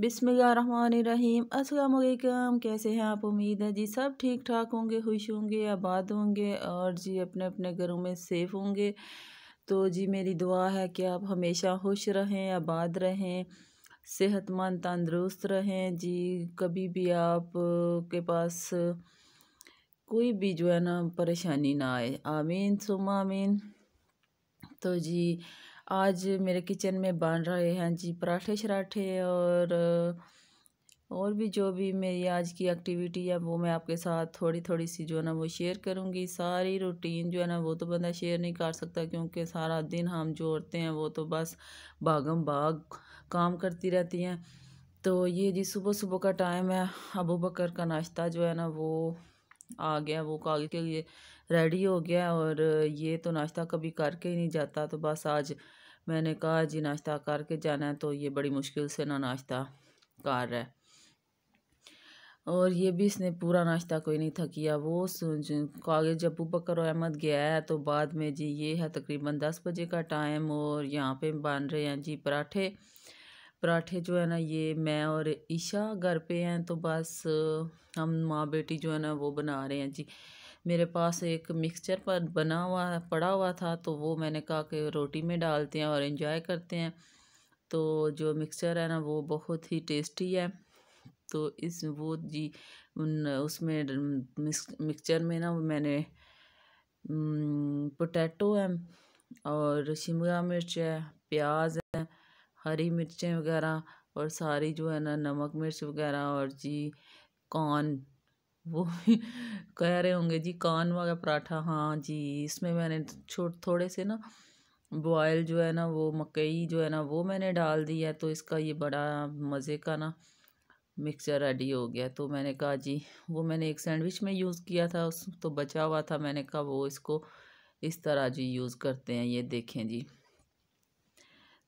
बिसमीम अस्सलाम कैसे हैं आप उम्मीद है जी सब ठीक ठाक होंगे खुश होंगे आबाद होंगे और जी अपने अपने घरों में सेफ़ होंगे तो जी मेरी दुआ है कि आप हमेशा खुश रहें आबाद रहें सेहतमंद तंदरुस्त रहें जी कभी भी आप के पास कोई भी जो है ना परेशानी ना आए आमीन सुम आमीन तो जी आज मेरे किचन में बन रहे हैं जी पराठे शराठे और और भी जो भी मेरी आज की एक्टिविटी है वो मैं आपके साथ थोड़ी थोड़ी सी जो है ना वो शेयर करूँगी सारी रूटीन जो है ना वो तो बंदा शेयर नहीं कर सकता क्योंकि सारा दिन हम जो औरतें हैं वो तो बस भागम भाग काम करती रहती हैं तो ये जी सुबह सुबह का टाइम है अबू बकर का नाश्ता जो है ना वो आ गया वो कागज के लिए रेडी हो गया और ये तो नाश्ता कभी करके ही नहीं जाता तो बस आज मैंने कहा जी नाश्ता करके जाना है तो ये बड़ी मुश्किल से ना नाश्ता कर रहा है और ये भी इसने पूरा नाश्ता कोई नहीं था किया वो कागज जब बकर अहमद गया है तो बाद में जी ये है तकरीबन दस बजे का टाइम और यहाँ पे बन रहे हैं जी पराठे पराठे जो है ना ये मैं और ईशा घर पे हैं तो बस हम माँ बेटी जो है ना वो बना रहे हैं जी मेरे पास एक मिक्सचर पर बना हुआ है पड़ा हुआ था तो वो मैंने कहा कि रोटी में डालते हैं और इन्जॉय करते हैं तो जो मिक्सचर है ना वो बहुत ही टेस्टी है तो इस वो जी उसमें मिक्सचर में ना मैंने पोटैटो है और शिमला मिर्च है प्याज है हरी मिर्चें वगैरह और सारी जो है ना नमक मिर्च वगैरह और जी कॉर्न वो भी कह रहे होंगे जी कान वाला पराठा हाँ जी इसमें मैंने छोट थोड़े से ना बॉयल जो है ना वो मकई जो है ना वो मैंने डाल दी है तो इसका ये बड़ा मज़े का ना मिक्सचर रेडी हो गया तो मैंने कहा जी वो मैंने एक सैंडविच में यूज़ किया था उस तो बचा हुआ था मैंने कहा वो इसको इस तरह जी यूज़ करते हैं ये देखें जी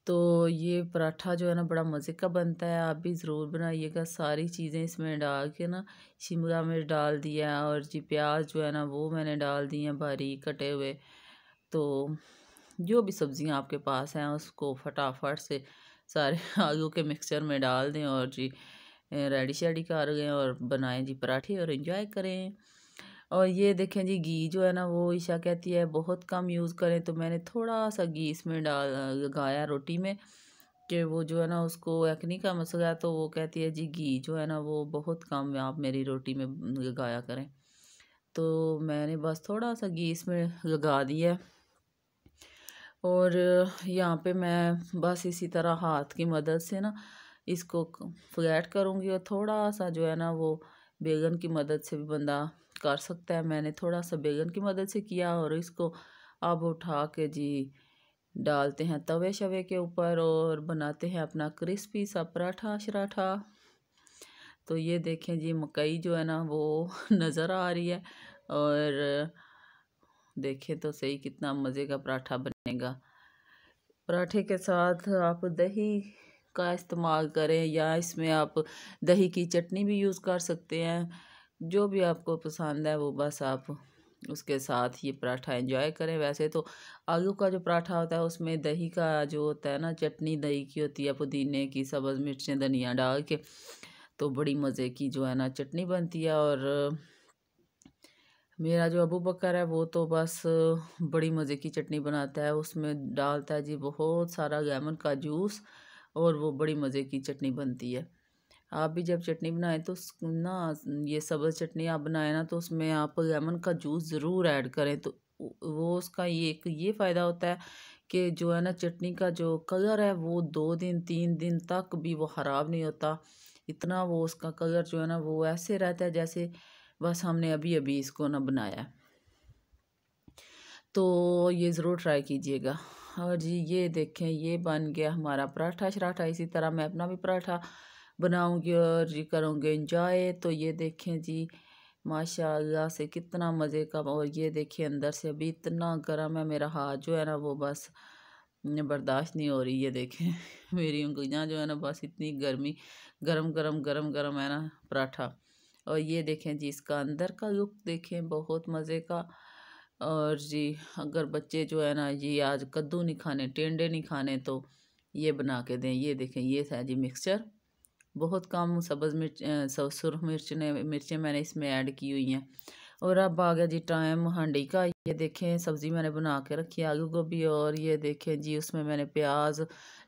तो ये पराठा जो है ना बड़ा मज़े का बनता है आप भी ज़रूर बनाइएगा सारी चीज़ें इसमें डाल के ना शिमला मिर्च डाल दिया और जी प्याज जो है ना वो मैंने डाल दिए हैं बारीक कटे हुए तो जो भी सब्ज़ियाँ आपके पास हैं उसको फटाफट से सारे आलू के मिक्सचर में डाल दें और जी रेडी शेडी कर गए और बनाएँ जी पराठे और इन्जॉय करें और ये देखें जी घी जो है ना वो ईशा कहती है बहुत कम यूज़ करें तो मैंने थोड़ा सा घी इसमें डाल लगाया रोटी में कि वो जो है ना उसको एक्नी का मसला है तो वो कहती है जी घी जो है ना वो बहुत कम आप मेरी रोटी में लगाया करें तो मैंने बस थोड़ा सा घी इसमें लगा दिया और यहाँ पे मैं बस इसी तरह हाथ की मदद से ना इसको फ्लैट करूँगी और थोड़ा सा जो है ना वो बेगन की मदद से भी बंदा कर सकता है मैंने थोड़ा सा बैगन की मदद से किया और इसको अब उठा के जी डालते हैं तवे शवे के ऊपर और बनाते हैं अपना क्रिस्पी सा पराठा शराठा तो ये देखें जी मकई जो है ना वो नज़र आ रही है और देखें तो सही कितना मज़े का पराठा बनेगा पराठे के साथ आप दही का इस्तेमाल करें या इसमें आप दही की चटनी भी यूज़ कर सकते हैं जो भी आपको पसंद है वो बस आप उसके साथ ये पराठा एंजॉय करें वैसे तो आलू का जो पराठा होता है उसमें दही का जो होता है ना चटनी दही की होती है पुदीने की सब्ज़ मिर्चें धनिया डाल के तो बड़ी मज़े की जो है ना चटनी बनती है और मेरा जो अबू बकर है वो तो बस बड़ी मज़े की चटनी बनाता है उसमें डालता है जी बहुत सारा गैमन का जूस और वो बड़ी मज़े की चटनी बनती है आप भी जब चटनी बनाएं तो ना ये सब्ज़ चटनी आप बनाएं ना तो उसमें आप लेमन का जूस ज़रूर ऐड करें तो वो उसका ये एक ये फ़ायदा होता है कि जो है ना चटनी का जो कलर है वो दो दिन तीन दिन तक भी वो ख़राब नहीं होता इतना वो उसका कलर जो है ना वो ऐसे रहता है जैसे बस हमने अभी अभी इसको ना बनाया तो ये ज़रूर ट्राई कीजिएगा और जी ये देखें ये बन गया हमारा पराठा शराठा इसी तरह मैं अपना भी पराठा बनाऊंगी और ये करूँगी इंजॉय तो ये देखें जी माशाल्लाह से कितना मज़े का और ये देखें अंदर से अभी इतना गर्म है मेरा हाथ जो है ना वो बस बर्दाश्त नहीं हो रही है देखें मेरी उंगलियाँ जो है ना बस इतनी गर्मी गरम गरम गरम गरम है ना पराठा और ये देखें जी इसका अंदर का लुक देखें बहुत मज़े का और जी अगर बच्चे जो है ना ये आज कद्दू नहीं खाने टेंडे नहीं खाने तो ये बना के दें ये देखें ये था जी मिक्सचर बहुत कम सब्ज़ मिर्च सुरख मिर्च ने मिर्चें मैंने इसमें ऐड की हुई हैं और अब आ गया जी टाइम हांडी का ये देखें सब्ज़ी मैंने बना के रखी आलू गोभी और ये देखें जी उसमें मैंने प्याज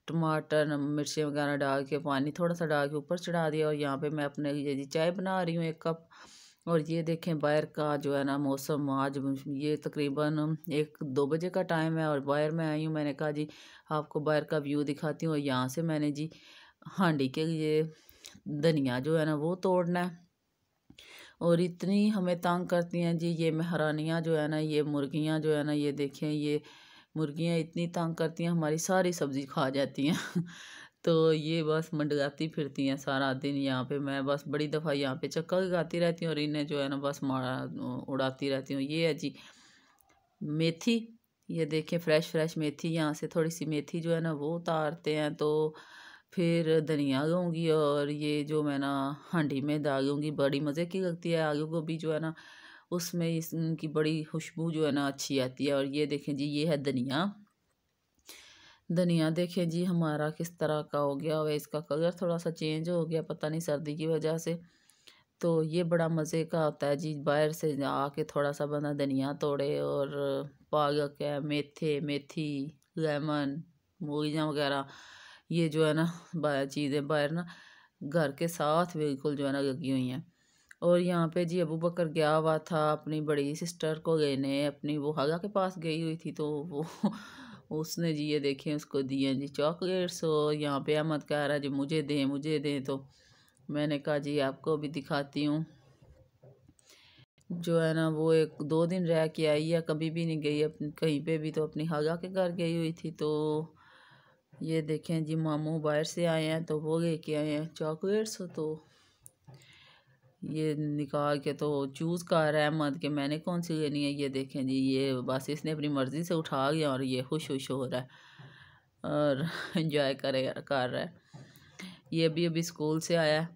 टमाटर मिर्चें वगैरह डाल के पानी थोड़ा सा डाल के ऊपर चढ़ा दिया और यहाँ पे मैं अपने ये जी चाय बना रही हूँ एक कप और ये देखें बाहर का जो है ना मौसम आज ये तकरीबन एक दो बजे का टाइम है और बाहर में आई हूँ मैंने कहा जी आपको बाहर का व्यू दिखाती हूँ और यहाँ से मैंने जी हांडी के ये धनिया जो है ना वो तोड़ना है और इतनी हमें तंग करती हैं जी ये महरानियाँ जो है ना ये मुर्गियाँ जो है ना ये देखें ये मुर्गियाँ इतनी तंग करती हैं हमारी सारी सब्ज़ी खा जाती हैं तो ये बस मंडगाती फिरती हैं सारा दिन यहाँ पे मैं बस बड़ी दफ़ा यहाँ पे चक्कर लगाती रहती हूँ और इन्हें जो है ना बस मारा उड़ाती रहती हूँ ये है जी मेथी ये देखें फ्रेश फ्रेश मेथी यहाँ से थोड़ी सी मेथी जो है ना वो उतारते हैं तो फिर धनिया लूँगी और ये जो मैं ना हांडी में डालूँगी बड़ी मज़े की लगती है आलू गोभी जो है ना उसमें इसकी बड़ी खुशबू जो है ना अच्छी आती है और ये देखें जी ये है धनिया धनिया देखें जी हमारा किस तरह का हो गया और इसका कलर थोड़ा सा चेंज हो गया पता नहीं सर्दी की वजह से तो ये बड़ा मज़े का होता है जी बाहर से आके थोड़ा सा बना धनिया तोड़े और पालक है मेथे मेथी लेमन मूलियाँ वगैरह ये जो है ना चीज़ें बाहर ना घर के साथ बिल्कुल जो है ना लगी हुई हैं और यहाँ पे जी अबू बकर गया हुआ था अपनी बड़ी सिस्टर को गए ने अपनी वो हगा के पास गई हुई थी तो वो उसने जी ये देखे उसको दिए जी चॉकलेट्स और तो यहाँ पे अहमद कह रहा जी मुझे दें मुझे दें तो मैंने कहा जी आपको भी दिखाती हूँ जो है ना वो एक दो दिन रह के आई है कभी भी नहीं गई अपनी कहीं पे भी तो अपनी हगा के घर गई हुई थी तो ये देखें जी मामू बाहर से आए हैं तो वो लेके आए हैं चॉकलेट्स तो ये निकाल के तो चूज़ कर रहा है मत कि मैंने कौन सी लेनी है ये देखें जी ये बस इसने अपनी मर्ज़ी से उठा लिया और ये खुश खुश हो रहा है और इन्जॉय कर कर रहा है ये अभी अभी स्कूल से आया है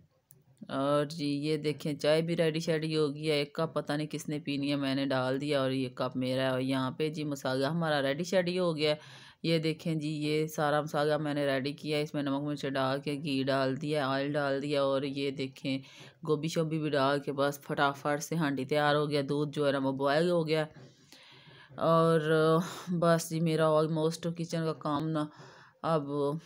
और जी ये देखें चाय भी रेडी शेडी हो गई है एक कप पता नहीं किसने पीनी है मैंने डाल दिया और ये कप मेरा है और यहाँ पे जी मसाला हमारा रेडी शेडी हो गया है ये देखें जी ये सारा मसाला मैंने रेडी किया इसमें नमक मिर्च डाल के घी डाल दिया ऑयल डाल दिया और ये देखें गोभी शोभी भी डाल के बस फटाफट से हांडी तैयार हो गया दूध जो है ना वो बॉयल हो गया और बस जी मेरा ऑलमोस्ट किचन का काम ना अब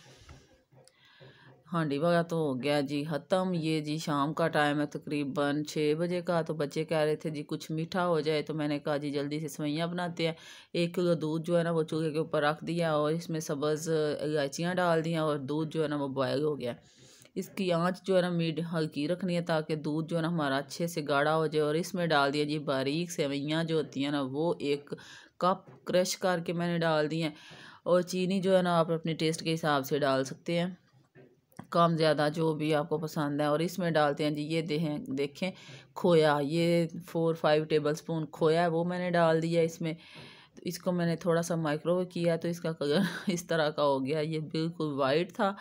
हांडी वगैरह तो हो गया जी ख़त्म ये जी शाम का टाइम है तकरीबन छः बजे का तो बच्चे कह रहे थे जी कुछ मीठा हो जाए तो मैंने कहा जी जल्दी से सवैयाँ बनाते हैं एक किलो दूध जो है ना वो चूल्हे के ऊपर रख दिया और इसमें सब्ज़ इलायचियाँ डाल दिया और दूध जो है ना वो बॉयल हो गया इसकी आंच जो है ना मीड हल्की रखनी है ताकि दूध जो है ना हमारा अच्छे से गाढ़ा हो जाए और इसमें डाल दिया जी बारीक सेवैयाँ जो होती हैं ना वो एक कप क्रश करके मैंने डाल दी हैं और चीनी जो है ना आप अपने टेस्ट के हिसाब से डाल सकते हैं कम ज़्यादा जो भी आपको पसंद है और इसमें डालते हैं जी ये देखें देखें खोया ये फोर फाइव टेबल स्पून खोया है वो मैंने डाल दिया इसमें तो इसको मैंने थोड़ा सा माइक्रोवेव किया तो इसका कलर इस तरह का हो गया ये बिल्कुल वाइट था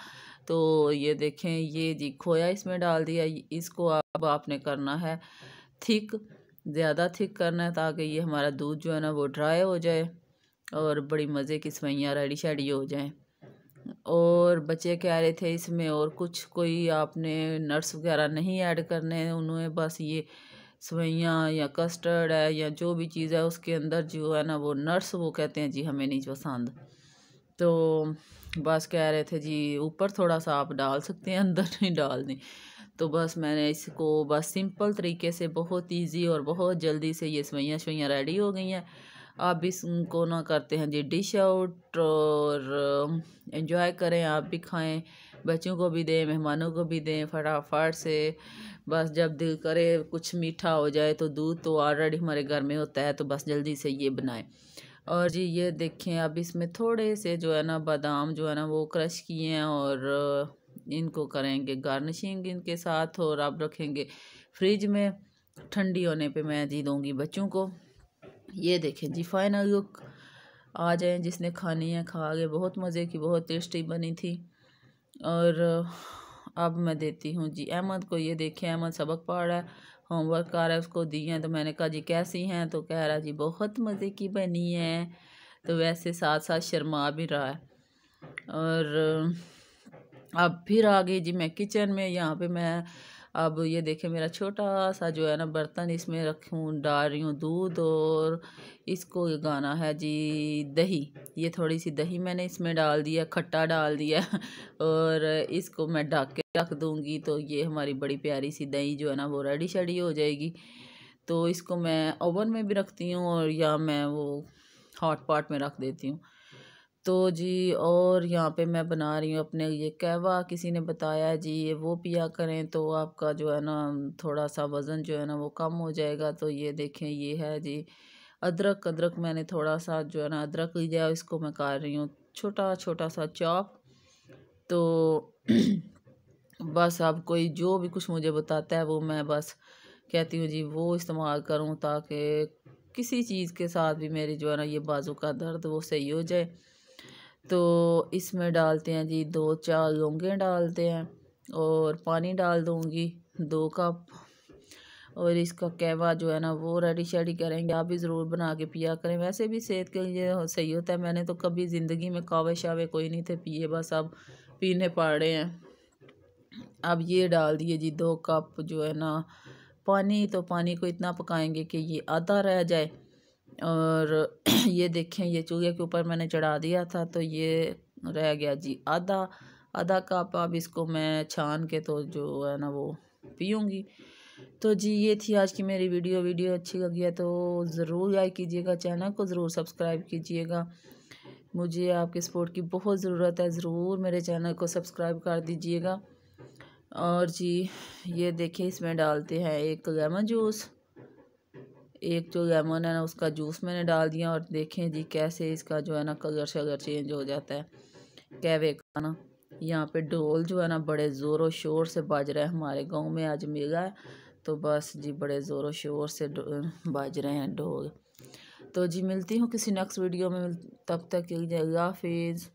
तो ये देखें ये जी खोया इसमें डाल दिया इसको अब आपने करना है थिक ज़्यादा थिक करना है ताकि ये हमारा दूध जो है ना वो ड्राई हो जाए और बड़ी मज़े की सवैयाँ रेडी शेडी हो जाएँ और बच्चे कह रहे थे इसमें और कुछ कोई आपने नट्स वगैरह नहीं ऐड करने उन्होंने बस ये सवैयाँ या कस्टर्ड है या जो भी चीज़ है उसके अंदर जो है ना वो नट्स वो कहते हैं जी हमें नहीं पसंद तो बस कह रहे थे जी ऊपर थोड़ा सा आप डाल सकते हैं अंदर नहीं डाल दें तो बस मैंने इसको बस सिंपल तरीके से बहुत इजी और बहुत जल्दी से ये सवैयाँ शवैयाँ रेडी हो गई हैं आप भी उनको ना करते हैं जी डिश आउट और इन्जॉय करें आप भी खाएं बच्चों को भी दें मेहमानों को भी दें फटाफट से बस जब दिल करे कुछ मीठा हो जाए तो दूध तो ऑलरेडी हमारे घर में होता है तो बस जल्दी से ये बनाएं और जी ये देखें अब इसमें थोड़े से जो है ना बादाम जो है ना वो क्रश किए हैं और इनको करेंगे गार्निशिंग इनके साथ और आप रखेंगे फ्रिज में ठंडी होने पे मैं जी दूँगी बच्चों को ये देखें जी फाइनल लुक आ जाए जिसने खानी है खा गए बहुत मज़े की बहुत टेस्टी बनी थी और अब मैं देती हूँ जी अहमद को ये देखें अहमद सबक पढ़ रहा है होमवर्क कर रहा है उसको दी हैं तो मैंने कहा जी कैसी हैं तो कह रहा जी बहुत मज़े की बनी है तो वैसे साथ साथ शर्मा भी रहा है और अब फिर आ गई जी मैं किचन में यहाँ पे मैं अब ये देखे मेरा छोटा सा जो है ना बर्तन इसमें रखूँ डाल रही हूँ दूध और इसको गाना है जी दही ये थोड़ी सी दही मैंने इसमें डाल दिया खट्टा डाल दिया और इसको मैं ढक के रख दूँगी तो ये हमारी बड़ी प्यारी सी दही जो है ना वो रेडी शेडी हो जाएगी तो इसको मैं ओवन में भी रखती हूँ और या मैं वो हॉट पॉट में रख देती हूँ तो जी और यहाँ पे मैं बना रही हूँ अपने ये कहवा किसी ने बताया जी ये वो पिया करें तो आपका जो है ना थोड़ा सा वज़न जो है ना वो कम हो जाएगा तो ये देखें ये है जी अदरक अदरक मैंने थोड़ा सा जो है ना अदरक लिया इसको मैं कर रही हूँ छोटा छोटा सा चॉप तो बस अब कोई जो भी कुछ मुझे बताता है वो मैं बस कहती हूँ जी वो इस्तेमाल करूँ ताकि किसी चीज़ के साथ भी मेरी जो है ना ये बाजू का दर्द वो सही हो जाए तो इसमें डालते हैं जी दो चार लौंगे डालते हैं और पानी डाल दूंगी दो कप और इसका कहवा जो है ना वो रेडी शेडी करेंगे आप भी ज़रूर बना के पिया करें वैसे भी सेहत के लिए सही होता है मैंने तो कभी ज़िंदगी में कावे शावे कोई नहीं थे पिए बस अब पीने पड़े हैं अब ये डाल दिए जी दो कप जो है ना पानी तो पानी को इतना पकाएंगे कि ये आधा रह जाए और ये देखें ये चूहे के ऊपर मैंने चढ़ा दिया था तो ये रह गया जी आधा आधा कप अब इसको मैं छान के तो जो है ना वो पीऊँगी तो जी ये थी आज की मेरी वीडियो वीडियो अच्छी लगी है तो ज़रूर लाइक कीजिएगा चैनल को ज़रूर सब्सक्राइब कीजिएगा मुझे आपके सपोर्ट की बहुत ज़रूरत है ज़रूर मेरे चैनल को सब्सक्राइब कर दीजिएगा और जी ये देखिए इसमें डालते हैं एक लेमन जूस एक जो लेमन है ना उसका जूस मैंने डाल दिया और देखें जी कैसे इसका जो है ना कलर शलर चेंज हो जाता है कैवे का ना यहाँ पे ढोल जो है ना बड़े ज़ोरों शोर से बज रहे हैं हमारे गांव में आज मेला है तो बस जी बड़े ज़ोरों शोर से बज रहे हैं ढोल तो जी मिलती हूँ किसी नेक्स्ट वीडियो में तब तक के लिए अल्लाह हाफिज़